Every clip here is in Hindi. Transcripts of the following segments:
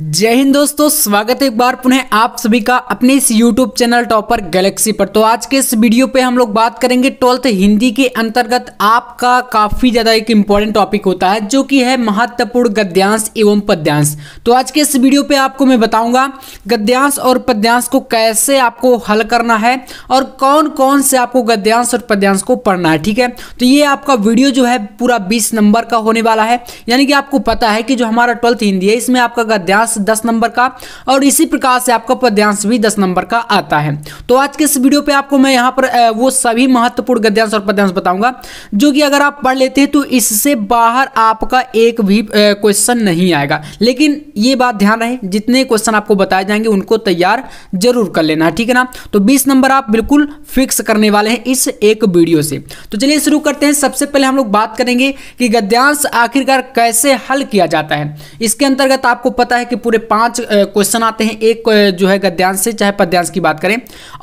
जय हिंद दोस्तों स्वागत है एक बार पुनः आप सभी का अपने इस YouTube चैनल टॉपर गैलेक्सी पर तो आज के इस वीडियो पे हम लोग बात करेंगे ट्वेल्थ हिंदी के अंतर्गत आपका काफ़ी ज़्यादा एक इम्पॉर्टेंट टॉपिक होता है जो कि है महत्वपूर्ण गद्यांश एवं पद्यांश तो आज के इस वीडियो पे आपको मैं बताऊंगा गद्यांश और पद्यांश को कैसे आपको हल करना है और कौन कौन से आपको गद्यांश और पद्यांश को पढ़ना है ठीक है तो ये आपका वीडियो जो है पूरा बीस नंबर का होने वाला है यानी कि आपको पता है कि जो हमारा ट्वेल्थ हिंदी है इसमें आपका गद्यांश अभ्यास दस नंबर का और इसी प्रकार से आपका पद्यांश भी दस नंबर का आता है तो आज के इस वीडियो पे आपको मैं यहाँ पर वो सभी महत्वपूर्ण गद्यांश और पद्यांश बताऊंगा जो कि अगर आप पढ़ लेते हैं तो इससे बाहर आपका एक भी क्वेश्चन नहीं आएगा लेकिन ये बात ध्यान रहे जितने क्वेश्चन आपको बताए जाएंगे उनको तैयार जरूर कर लेना ठीक है ना तो बीस नंबर आप बिल्कुल फिक्स करने वाले हैं इस एक वीडियो से तो चलिए शुरू करते हैं सबसे पहले हम लोग बात करेंगे कि गद्यांश आखिरकार कैसे हल किया जाता है इसके अंतर्गत आपको पता है कि के पूरे पांच क्वेश्चन आते हैं एक जो है गद्यांश से चाहे पद्यांश की बात करें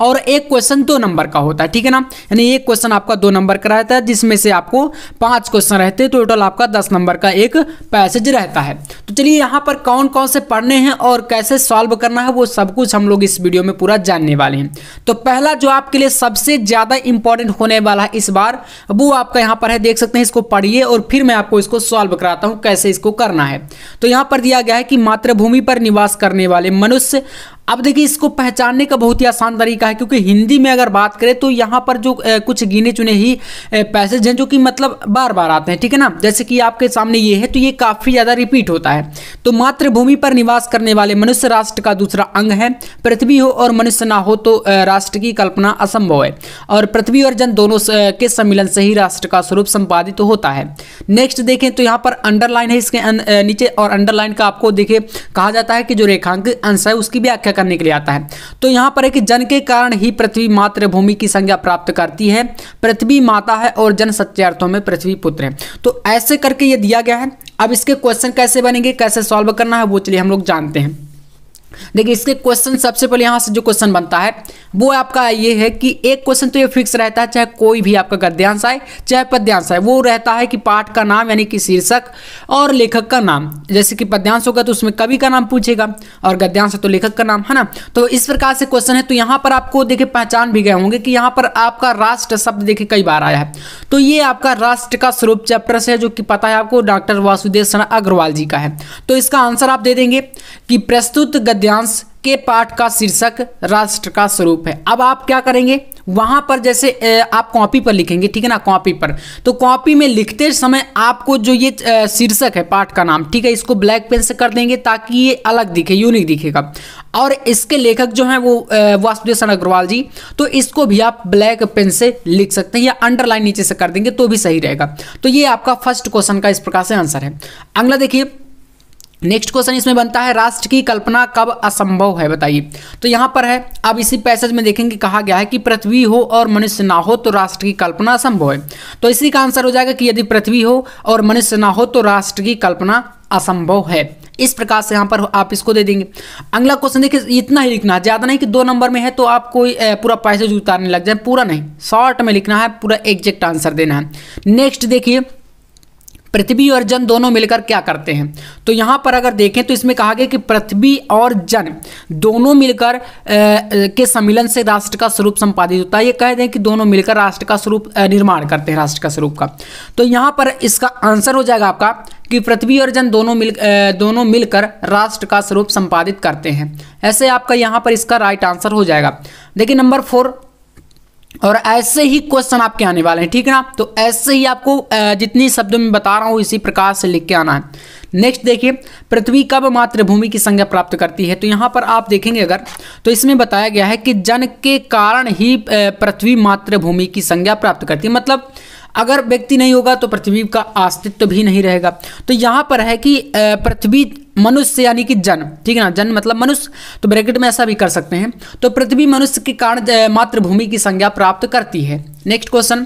और एक क्वेश्चन दो नंबर का होता है ठीक है ना यानी एक क्वेश्चन आपका दो नंबर का रहता है जिसमें से आपको पांच क्वेश्चन रहते हैं टोटल तो आपका दस नंबर का एक पैसेज रहता है तो चलिए यहाँ पर कौन कौन से पढ़ने हैं और कैसे सॉल्व करना है वो सब कुछ हम लोग इस वीडियो में पूरा जानने वाले हैं तो पहला जो आपके लिए सबसे ज़्यादा इंपॉर्टेंट होने वाला है इस बार वो आपका यहाँ पर है देख सकते हैं इसको पढ़िए और फिर मैं आपको इसको सॉल्व कराता हूँ कैसे इसको करना है तो यहाँ पर दिया गया है कि मात्र भूमि पर निवास करने वाले मनुष्य अब देखिए इसको पहचानने का बहुत ही आसान तरीका है क्योंकि हिंदी में अगर बात करें तो यहाँ पर जो कुछ गिने चुने ही पैसेज हैं जो कि मतलब बार बार आते हैं ठीक है ना जैसे कि आपके सामने ये है तो ये काफ़ी ज़्यादा रिपीट होता है तो मातृभूमि पर निवास करने वाले मनुष्य राष्ट्र का दूसरा अंग है पृथ्वी हो और मनुष्य ना हो तो राष्ट्र की कल्पना असंभव है और पृथ्वी और जन दोनों के सम्मिलन से ही राष्ट्र का स्वरूप संपादित होता है नेक्स्ट देखें तो यहाँ पर अंडरलाइन है इसके नीचे और अंडरलाइन का आपको देखे कहा जाता है कि जो रेखांक अंश है उसकी व्याख्या करने के लिए आता है तो यहाँ पर है कि जन के कारण ही पृथ्वी मातृभूमि की संज्ञा प्राप्त करती है पृथ्वी माता है और जन सच्चे अर्थों में पृथ्वी पुत्र है तो ऐसे करके ये दिया गया है अब इसके क्वेश्चन कैसे बनेंगे कैसे सॉल्व करना है वो चलिए हम लोग जानते हैं देखिए इसके क्वेश्चन सबसे पहले यहाँ से जो क्वेश्चन बनता है वो आपका ये है कि एक क्वेश्चन तो ये फिक्स रहता है चाहे कोई भी आपका गद्यांश आए चाहे पद्यांश आए वो रहता है कि पाठ का नाम यानी कि शीर्षक और लेखक का नाम जैसे कि पद्यांश होगा तो उसमें कवि का नाम पूछेगा और गद्यांश तो लेखक का नाम है ना तो इस प्रकार से क्वेश्चन है तो यहाँ पर आपको देखे पहचान भी गए होंगे कि यहाँ पर आपका राष्ट्र शब्द देखे कई बार आया है तो ये आपका राष्ट्र का स्वरूप चैप्टर से जो कि पता है आपको डॉक्टर वासुदेव सना अग्रवाल जी का है तो इसका आंसर आप दे देंगे कि प्रस्तुत गद्य गद्यांश के पाठ का शीर्षक राष्ट्र का स्वरूप है अब आप क्या करेंगे वहां पर जैसे आप कॉपी पर लिखेंगे ठीक है ना कॉपी पर तो कॉपी में लिखते समय आपको जो ये शीर्षक है पाठ का नाम ठीक है इसको ब्लैक पेन से कर देंगे ताकि ये अलग दिखे यूनिक दिखेगा और इसके लेखक जो हैं वो वासुदेव अग्रवाल जी तो इसको भी आप ब्लैक पेन से लिख सकते हैं या अंडरलाइन नीचे से कर देंगे तो भी सही रहेगा तो ये आपका फर्स्ट क्वेश्चन का इस प्रकार से आंसर है अगला देखिए नेक्स्ट क्वेश्चन इसमें बनता है राष्ट्र की कल्पना कब असंभव है बताइए तो यहाँ पर है अब इसी पैसेज में देखेंगे कहा गया है कि पृथ्वी हो और मनुष्य ना हो तो राष्ट्र की कल्पना असंभव है तो इसी का आंसर हो जाएगा कि यदि पृथ्वी हो और मनुष्य ना हो तो राष्ट्र की कल्पना असंभव है इस प्रकार से यहाँ पर आप इसको दे देंगे अगला क्वेश्चन देखिए इतना ही लिखना है ज़्यादा नहीं कि दो नंबर में है तो आप कोई पूरा पैसेज उतारने लग जाए पूरा नहीं शॉर्ट में लिखना है पूरा एग्जैक्ट आंसर देना है नेक्स्ट देखिए पृथ्वी और जन दोनों मिलकर क्या करते हैं तो यहाँ पर अगर देखें तो इसमें कहा गया कि पृथ्वी और जन दोनों मिलकर के सम्मिलन से राष्ट्र का स्वरूप संपादित होता है ये कह दें कि दोनों मिलकर राष्ट्र का स्वरूप निर्माण करते हैं राष्ट्र का स्वरूप का तो यहाँ पर इसका आंसर हो जाएगा आपका कि पृथ्वी और जन दोनों मिल दोनों मिलकर राष्ट्र का स्वरूप संपादित करते हैं ऐसे आपका यहाँ पर इसका राइट आंसर हो जाएगा देखिए नंबर फोर और ऐसे ही क्वेश्चन आपके आने वाले हैं ठीक है ना तो ऐसे ही आपको जितनी शब्दों में बता रहा हूँ इसी प्रकार से लिख के आना है नेक्स्ट देखिए पृथ्वी कब मातृभूमि की संज्ञा प्राप्त करती है तो यहाँ पर आप देखेंगे अगर तो इसमें बताया गया है कि जन के कारण ही पृथ्वी मातृभूमि की संज्ञा प्राप्त करती है मतलब अगर व्यक्ति नहीं होगा तो पृथ्वी का अस्तित्व भी नहीं रहेगा तो यहाँ पर है कि पृथ्वी मनुष्य यानी कि जन ठीक है ना जन मतलब मनुष्य तो ब्रैकेट में ऐसा भी कर सकते हैं तो पृथ्वी मनुष्य के कारण मातृभूमि की संज्ञा प्राप्त करती है नेक्स्ट क्वेश्चन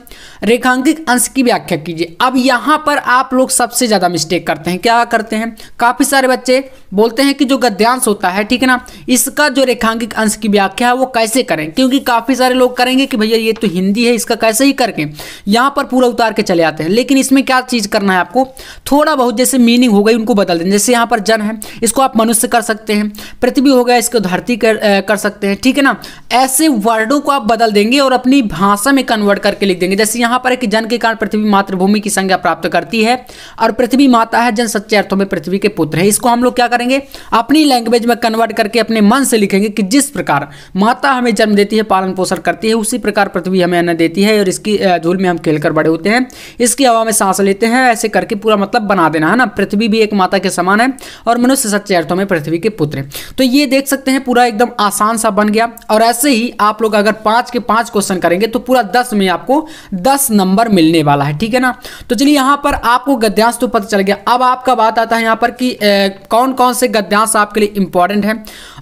रेखांकित अंश की व्याख्या कीजिए अब यहाँ पर आप लोग सबसे ज़्यादा मिस्टेक करते हैं क्या करते हैं काफ़ी सारे बच्चे बोलते हैं कि जो गद्यांश होता है ठीक है ना इसका जो रेखांकित अंश की व्याख्या है वो कैसे करें क्योंकि काफ़ी सारे लोग करेंगे कि भैया ये तो हिंदी है इसका कैसे ही करके यहाँ पर पूरा उतार के चले आते हैं लेकिन इसमें क्या चीज़ करना है आपको थोड़ा बहुत जैसे मीनिंग हो गई उनको बदल दें जैसे यहाँ पर जन है इसको आप मनुष्य कर सकते हैं पृथ्वी हो गया इसको धरती कर, सकते हैं ठीक है ना ऐसे वर्डों को आप बदल देंगे और अपनी भाषा में कन्वर्ट कन्वर्ट करके लिख देंगे जैसे यहाँ पर है कि जन के कारण पृथ्वी मातृभूमि की संज्ञा प्राप्त करती है और पृथ्वी माता है जन सच्चे अर्थों में पृथ्वी के पुत्र है इसको हम लोग क्या करेंगे अपनी लैंग्वेज में कन्वर्ट करके अपने मन से लिखेंगे कि जिस प्रकार माता हमें जन्म देती है पालन पोषण करती है उसी प्रकार पृथ्वी हमें अन्न देती है और इसकी झूल में हम खेल बड़े होते हैं इसकी हवा में सांस लेते हैं ऐसे करके पूरा मतलब बना देना है ना पृथ्वी भी एक माता के समान है और मनुष्य सच्चे अर्थों में पृथ्वी के पुत्र है तो ये देख सकते हैं पूरा एकदम आसान सा बन गया और ऐसे ही आप लोग अगर पांच के पांच क्वेश्चन करेंगे तो पूरा दस में आपको दस नंबर मिलने वाला है ठीक है ना तो चलिए यहाँ पर आपको गद्यांश तो पता चल गया अब आपका बात आता है यहाँ पर कि ए, कौन कौन से गद्यांश आपके लिए इंपॉर्टेंट है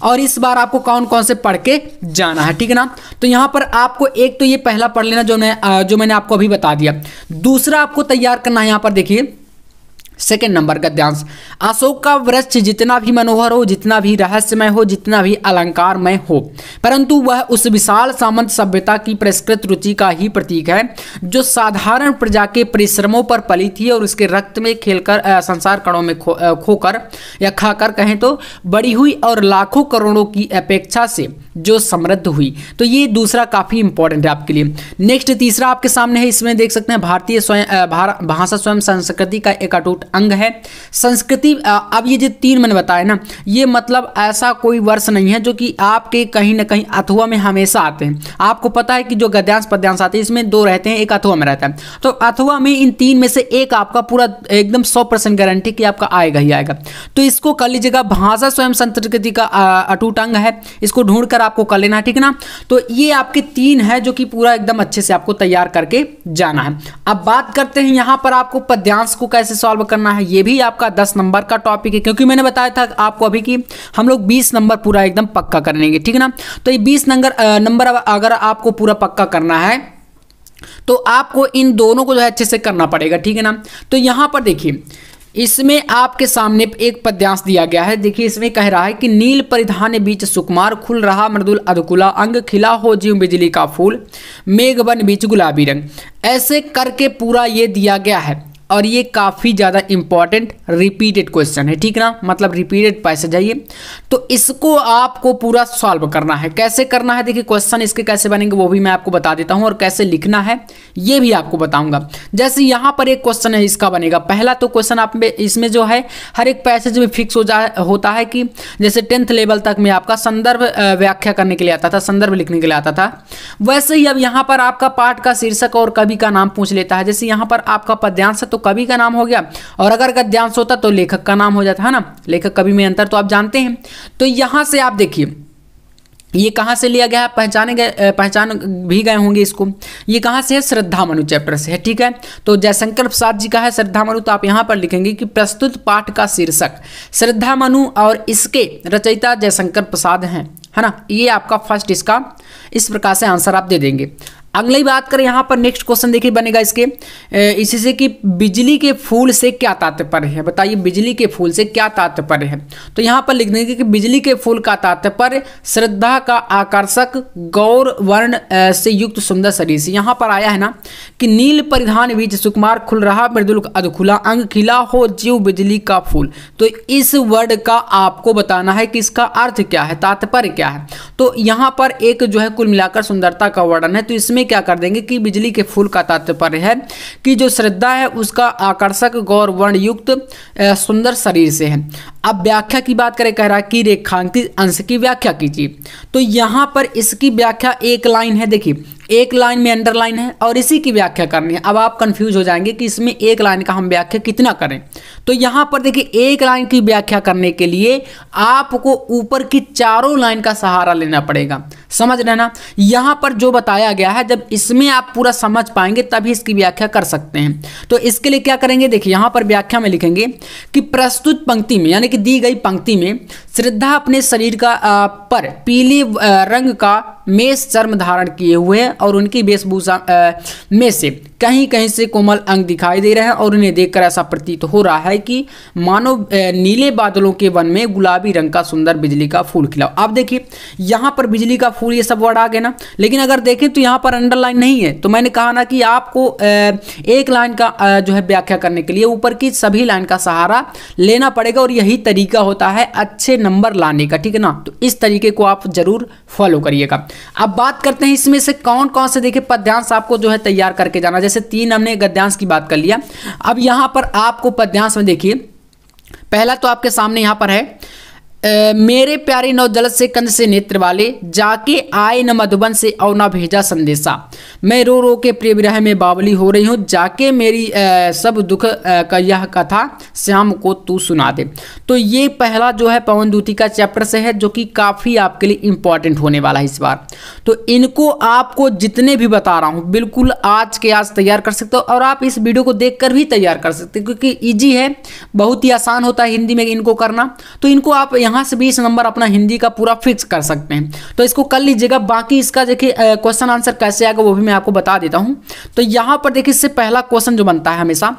और इस बार आपको कौन कौन से पढ़ के जाना है ठीक है ना तो यहाँ पर आपको एक तो ये पहला पढ़ लेना जो मैं जो मैंने आपको अभी बता दिया दूसरा आपको तैयार करना है यहाँ पर देखिए सेकेंड नंबर का ध्यान अशोक का वृक्ष जितना भी मनोहर हो जितना भी रहस्यमय हो जितना भी अलंकारमय हो परंतु वह उस विशाल सामंत सभ्यता की परिष्कृत रुचि का ही प्रतीक है जो साधारण प्रजा के परिश्रमों पर पली थी और उसके रक्त में खेलकर संसार कणों में खो खोकर या खाकर कहें तो बड़ी हुई और लाखों करोड़ों की अपेक्षा से जो समृद्ध हुई तो ये दूसरा काफ़ी इंपॉर्टेंट है आपके लिए नेक्स्ट तीसरा आपके सामने है इसमें देख सकते हैं भारतीय स्वयं भाषा स्वयं संस्कृति का एक अटूट अंग है संस्कृति अब ये जो तीन मैंने बताया ना ये मतलब ऐसा कोई वर्ष नहीं है जो कि आपके कहीं ना कहीं अथवा में हमेशा आते हैं आपको पता है कि जो गद्यांश पद्यांश आते हैं इसमें दो रहते हैं एक अथवा में रहता है तो अथवा में इन तीन में से एक आपका पूरा एकदम सौ गारंटी कि आपका आएगा ही आएगा तो इसको कर लीजिएगा भाषा स्वयं संस्कृति का अटूट अंग है इसको ढूंढ आपको कर लेना ठीक ना तो ये आपके तीन है जो कि पूरा एकदम अच्छे से आपको तैयार करके जाना है अब बात करते हैं यहां पर आपको पद्यांश को कैसे सॉल्व करना है ये भी आपका दस नंबर का टॉपिक है क्योंकि मैंने बताया था आपको अभी कि हम लोग बीस नंबर पूरा एकदम पक्का कर लेंगे ठीक है ना तो ये बीस नंबर नंबर अगर आपको पूरा पक्का करना है तो आपको इन दोनों को जो है अच्छे से करना पड़ेगा ठीक है ना तो यहां पर देखिए इसमें आपके सामने एक पद्यांश दिया गया है देखिए इसमें कह रहा है कि नील परिधान बीच सुकुमार खुल रहा मृदुल अधकुला अंग खिला हो जीव बिजली का फूल मेघ बन बीच गुलाबी रंग ऐसे करके पूरा ये दिया गया है और ये काफ़ी ज़्यादा इंपॉर्टेंट रिपीटेड क्वेश्चन है ठीक ना मतलब रिपीटेड पैसे जाइए तो इसको आपको पूरा सॉल्व करना है कैसे करना है देखिए क्वेश्चन इसके कैसे बनेंगे वो भी मैं आपको बता देता हूँ और कैसे लिखना है ये भी आपको बताऊँगा जैसे यहाँ पर एक क्वेश्चन है इसका बनेगा पहला तो क्वेश्चन आप में इसमें जो है हर एक पैसेज में फिक्स हो जा होता है कि जैसे टेंथ लेवल तक में आपका संदर्भ व्याख्या करने के लिए आता था संदर्भ लिखने के लिए आता था वैसे ही अब यहाँ पर आपका पाठ का शीर्षक और कवि का नाम पूछ लेता है जैसे यहाँ पर आपका पद्यांश है तो कवि का नाम हो गया और अगर गद्यांश होता तो लेखक का नाम हो जाता है ना लेखक कवि में अंतर तो आप जानते हैं तो यहाँ से आप देखिए ये कहाँ से लिया गया है पहचाने गए पहचान भी गए होंगे इसको ये कहाँ से है श्रद्धा मनु चैप्टर से है ठीक है तो जयशंकर प्रसाद जी का है श्रद्धा मनु तो आप यहाँ पर लिखेंगे कि प्रस्तुत पाठ का शीर्षक श्रद्धा मनु और इसके रचयिता जयशंकर प्रसाद हैं है ना ये आपका फर्स्ट इसका इस प्रकार से आंसर आप दे देंगे अगली बात करें यहाँ पर नेक्स्ट क्वेश्चन देखिए बनेगा इसके इसी से कि बिजली के फूल से क्या तात्पर्य है बताइए बिजली के फूल से क्या तात्पर्य है तो यहाँ पर लिख देंगे कि बिजली के फूल का तात्पर्य श्रद्धा का आकर्षक गौर वर्ण से युक्त सुंदर शरीर से यहाँ पर आया है ना कि नील परिधान बीच सुकुमार खुल रहा मृदुल अधखुला अंग खिला हो जीव बिजली का फूल तो इस वर्ड का आपको बताना है कि इसका अर्थ क्या है तात्पर्य क्या है तो यहाँ पर एक जो है कुल मिलाकर सुंदरता का वर्णन है तो इसमें इसमें क्या कर देंगे कि बिजली के फूल का तात्पर्य है कि जो श्रद्धा है उसका आकर्षक गौर वर्ण युक्त सुंदर शरीर से है अब व्याख्या की बात करें कह रहा कि रेखांकित अंश की व्याख्या कीजिए तो यहाँ पर इसकी व्याख्या एक लाइन है देखिए एक लाइन में अंडरलाइन है और इसी की व्याख्या करनी है अब आप कंफ्यूज हो जाएंगे कि इसमें एक लाइन का हम व्याख्या कितना करें तो यहाँ पर देखिए एक लाइन की व्याख्या करने के लिए आपको ऊपर की चारों लाइन का सहारा लेना पड़ेगा समझ रहे ना यहाँ पर जो बताया गया है जब इसमें आप पूरा समझ पाएंगे तभी इसकी व्याख्या कर सकते हैं तो इसके लिए क्या करेंगे देखिए यहाँ पर व्याख्या में लिखेंगे कि प्रस्तुत पंक्ति में यानी कि दी गई पंक्ति में श्रद्धा अपने शरीर का आ, पर पीले रंग का मेष चर्म धारण किए हुए हैं और उनकी वेशभूषा में से कहीं कहीं से कोमल अंग दिखाई दे रहे हैं और उन्हें देखकर ऐसा प्रतीत हो रहा है कि मानो नीले बादलों के वन में गुलाबी रंग का सुंदर बिजली का फूल खिलाओ आप देखिए यहाँ पर बिजली का फूल ये सब वर्ड आ गए ना लेकिन अगर देखें तो यहाँ पर अंडरलाइन नहीं है तो मैंने कहा ना कि आपको एक लाइन का जो है व्याख्या करने के लिए ऊपर की सभी लाइन का सहारा लेना पड़ेगा और यही तरीका होता है अच्छे नंबर लाने का ठीक है ना तो इस तरीके को आप जरूर फॉलो करिएगा अब बात करते हैं इसमें से कौन कौन से देखिए पद्यांश आपको जो है तैयार करके जाना जैसे से तीन हमने गद्यांश की बात कर लिया अब यहां पर आपको पद्यांश में देखिए पहला तो आपके सामने यहां पर है मेरे प्यारे नौजल से कंद से नेत्र वाले जाके आए न मधुबन से और ना भेजा संदेशा मैं रो रो के प्रिय विरह में बावली हो रही हूँ जाके मेरी आ, सब दुख आ, का यह कथा श्याम को तू सुना दे तो ये पहला जो है पवन दूती का चैप्टर से है जो कि काफ़ी आपके लिए इम्पॉर्टेंट होने वाला है इस बार तो इनको आपको जितने भी बता रहा हूँ बिल्कुल आज के आज तैयार कर सकते हो और आप इस वीडियो को देख भी तैयार कर सकते हो क्योंकि ईजी है बहुत ही आसान होता है हिंदी में इनको करना तो इनको आप यहाँ यहाँ से भी इस नंबर अपना हिंदी का पूरा फिक्स कर सकते हैं तो इसको कर लीजिएगा बाकी इसका देखिए क्वेश्चन आंसर कैसे आएगा वो भी मैं आपको बता देता हूँ तो यहाँ पर देखिए इससे पहला क्वेश्चन जो बनता है हमेशा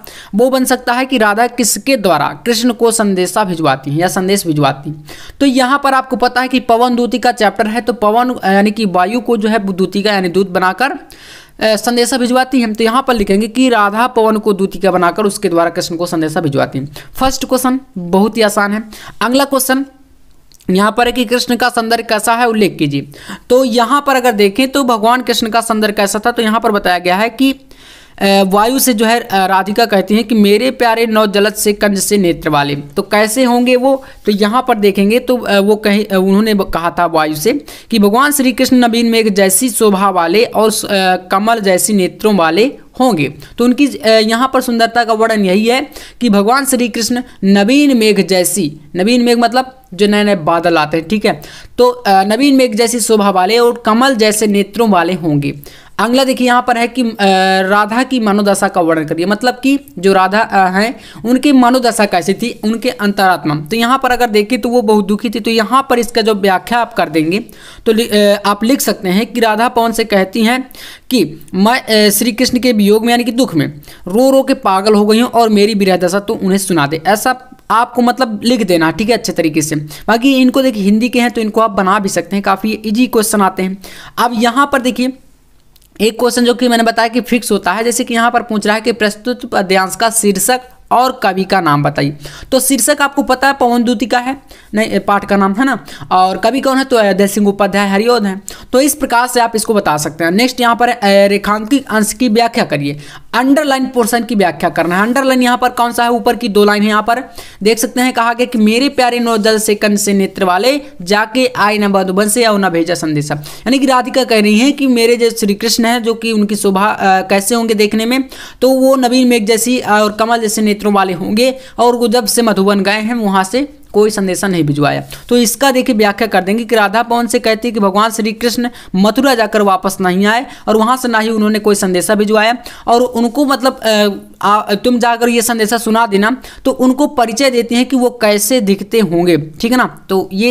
वो बन सकता है कि राधा किसके द्वारा कृष्ण को संदेशा भिजवाती हैं या संदेश भिजवाती तो यहाँ पर आपको पता है कि पवन दूती का चैप्टर है तो पवन यानी कि वायु को जो है दूती का यानी दूत बनाकर संदेशा भिजवाती हैं तो यहाँ पर लिखेंगे कि राधा पवन को दूतिका बनाकर उसके द्वारा कृष्ण को संदेशा भिजवाती हैं फर्स्ट क्वेश्चन बहुत ही आसान है अगला क्वेश्चन यहाँ पर है कि कृष्ण का संदर्भ कैसा है उल्लेख कीजिए तो यहाँ पर अगर देखें तो भगवान कृष्ण का संदर्भ कैसा था तो यहाँ पर बताया गया है कि वायु से जो है राधिका कहती हैं कि मेरे प्यारे नौ जलद से कंज से नेत्र वाले तो कैसे होंगे वो तो यहाँ पर देखेंगे तो वो कहीं उन्होंने कहा था वायु से कि भगवान श्री कृष्ण नबीन में एक जैसी शोभा वाले और कमल जैसी नेत्रों वाले होंगे तो उनकी यहाँ पर सुंदरता का वर्णन यही है कि भगवान श्री कृष्ण नवीन मेघ जैसी नवीन मेघ मतलब जो नए नए बादल आते हैं ठीक है तो नवीन मेघ जैसी शोभा वाले और कमल जैसे नेत्रों वाले होंगे अगला देखिए यहाँ पर है कि राधा की मनोदशा का वर्णन करिए मतलब कि जो राधा हैं उनकी मनोदशा कैसी थी उनके अंतरात्मा तो यहाँ पर अगर देखें तो वो बहुत दुखी थी तो यहाँ पर इसका जो व्याख्या आप कर देंगे तो आप लिख सकते हैं कि राधा पवन से कहती हैं कि मैं श्री कृष्ण के वियोग में यानी कि दुख में रो रो के पागल हो गई हूँ और मेरी विरह दशा तो उन्हें सुना दे ऐसा आपको मतलब लिख देना ठीक है अच्छे तरीके से बाकी इनको देखिए हिंदी के हैं तो इनको आप बना भी सकते हैं काफ़ी इजी क्वेश्चन आते हैं अब यहाँ पर देखिए एक क्वेश्चन जो कि मैंने बताया कि फिक्स होता है जैसे कि यहाँ पर पूछ रहा है कि प्रस्तुत पद्यांश का शीर्षक और कवि का नाम बताइए तो शीर्षक आपको पता है पवन दूती का है नहीं पाठ का नाम है ना और कवि कौन है तो अयोध्या सिंह उपाध्याय हरिओद हैं तो इस प्रकार से आप इसको बता सकते हैं नेक्स्ट यहाँ पर रेखांकित अंश की व्याख्या करिए अंडरलाइन पोर्शन की व्याख्या करना है अंडरलाइन यहाँ पर कौन सा है ऊपर की दो लाइन है यहाँ पर देख सकते हैं कहा गया कि मेरे प्यारे नौजल से कन से नेत्र वाले जाके आए न बधुबन से या न भेजा संदेशा यानी कि राधिका कह रही है कि मेरे जो श्री कृष्ण है जो कि उनकी शोभा कैसे होंगे देखने में तो वो नवीन मेघ जैसी और कमल जैसे नेत्रों वाले होंगे और वो जब से मधुबन गए हैं वहाँ से कोई संदेशा नहीं भिजवाया तो इसका देखिए व्याख्या कर देंगे कि राधा पवन से कहती है कि भगवान श्री कृष्ण मथुरा जाकर वापस नहीं आए और वहाँ से ना ही उन्होंने कोई संदेशा भिजवाया और उनको मतलब आ, तुम जाकर ये संदेशा सुना देना तो उनको परिचय देते हैं कि वो कैसे दिखते होंगे ठीक है ना तो ये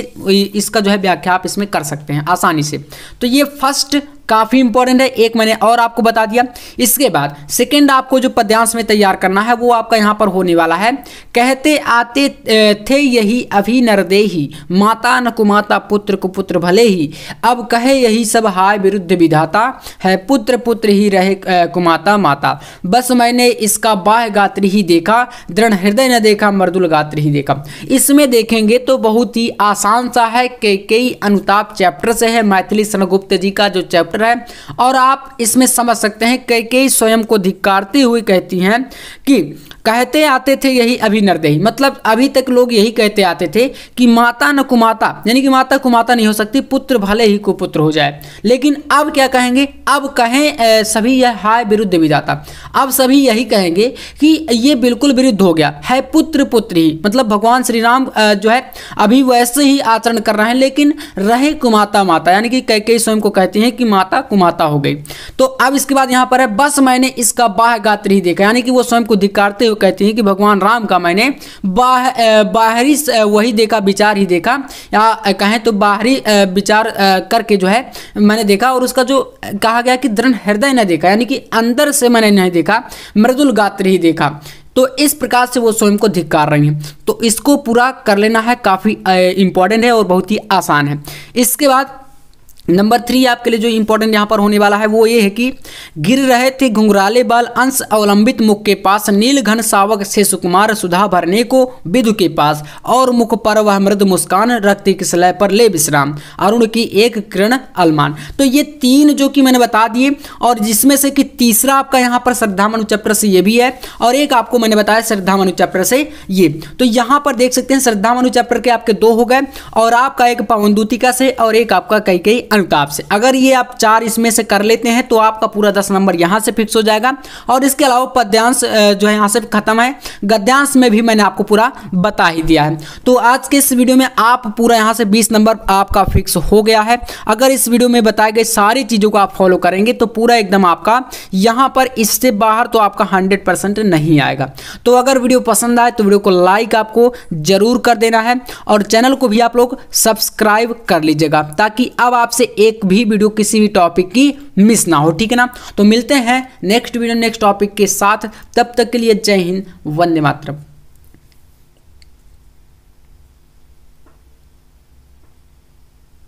इसका जो है व्याख्या आप इसमें कर सकते हैं आसानी से तो ये फर्स्ट काफ़ी इंपॉर्टेंट है एक मैंने और आपको बता दिया इसके बाद सेकंड आपको जो पद्यांश में तैयार करना है वो आपका यहाँ पर होने वाला है कहते आते थे यही अभी ही माता न कुमाता पुत्र कुपुत्र भले ही अब कहे यही सब हाय विरुद्ध विधाता है पुत्र पुत्र ही रहे कुमाता माता बस मैंने इस इसका बाह्य गात्र ही देखा दृढ़ हृदय ने देखा मृदुल गात्र ही देखा इसमें देखेंगे तो बहुत ही आसान सा है कई कई अनुताप चैप्टर से है मैथिली सनगुप्त जी का जो चैप्टर है और आप इसमें समझ सकते हैं कई कई स्वयं को धिक्कारते हुए कहती हैं कि कहते आते थे यही अभी नरदेही मतलब अभी तक लोग यही कहते आते थे कि माता न कुमाता यानी कि माता कुमाता नहीं हो सकती पुत्र भले ही कुपुत्र हो जाए लेकिन अब क्या कहेंगे अब कहें सभी यह हाय विरुद्ध विधाता अब सभी यही कहेंगे कि ये बिल्कुल विरुद्ध हो गया है पुत्र पुत्र ही मतलब भगवान श्री राम जो है अभी वैसे ही आचरण कर रहे हैं लेकिन रहे कुमाता माता यानी कि कई स्वयं को कहती हैं कि माता कुमाता हो गई तो अब इसके बाद यहाँ पर है बस मैंने इसका बाह गात्र ही देखा यानी कि वो स्वयं को धिकारते लोग कहते हैं कि भगवान राम का मैंने बाह बाहरी वही देखा विचार ही देखा या कहें तो बाहरी विचार करके जो है मैंने देखा और उसका जो कहा गया कि दृढ़ हृदय ने देखा यानी कि अंदर से मैंने नहीं देखा मृदुल गात्र ही देखा तो इस प्रकार से वो स्वयं को धिक्कार रही हैं तो इसको पूरा कर लेना है काफ़ी इंपॉर्टेंट है और बहुत ही आसान है इसके बाद नंबर थ्री आपके लिए जो इंपॉर्टेंट यहाँ पर होने वाला है वो ये है कि गिर रहे थे घुंघराले बाल अंश अवलंबित मुख के पास नीलघन सावक से सुकुमार सुधा भरने को विधु के पास और मुख पर वह मृद मुस्कान रक्त किस लय पर ले विश्राम अरुण की एक किरण अलमान तो ये तीन जो कि मैंने बता दिए और जिसमें से कि तीसरा आपका यहाँ पर श्रद्धा मनु चैप्टर से ये भी है और एक आपको मैंने बताया श्रद्धा मनु चैप्टर से ये तो यहाँ पर देख सकते हैं श्रद्धा मनु चैप्टर के आपके दो हो गए और आपका एक पवनदूतिका से और एक आपका कई कई अनुताप से अगर ये आप चार इसमें से कर लेते हैं तो आपका पूरा दस नंबर यहाँ से फिक्स हो जाएगा और इसके अलावा पद्यांश जो है यहाँ से खत्म है गद्यांश में भी मैंने आपको पूरा बता ही दिया है तो आज के इस वीडियो में आप पूरा यहाँ से बीस नंबर आपका फिक्स हो गया है अगर इस वीडियो में बताई गई सारी चीज़ों को आप फॉलो करेंगे तो पूरा एकदम आपका यहाँ पर इससे बाहर तो आपका हंड्रेड परसेंट नहीं आएगा तो अगर वीडियो पसंद आए तो वीडियो को लाइक आपको ज़रूर कर देना है और चैनल को भी आप लोग सब्सक्राइब कर लीजिएगा ताकि अब आपसे से एक भी वीडियो किसी भी टॉपिक की मिस ना हो ठीक है ना तो मिलते हैं नेक्स्ट वीडियो नेक्स्ट टॉपिक के साथ तब तक के लिए जय हिंद वंदे मातरम